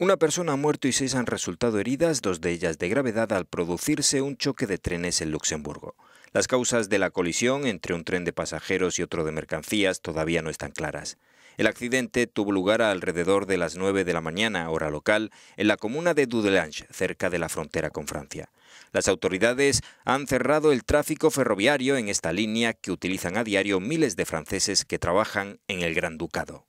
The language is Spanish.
Una persona ha muerto y seis han resultado heridas, dos de ellas de gravedad al producirse un choque de trenes en Luxemburgo. Las causas de la colisión entre un tren de pasajeros y otro de mercancías todavía no están claras. El accidente tuvo lugar alrededor de las 9 de la mañana, hora local, en la comuna de Dudelange, cerca de la frontera con Francia. Las autoridades han cerrado el tráfico ferroviario en esta línea que utilizan a diario miles de franceses que trabajan en el Gran Ducado.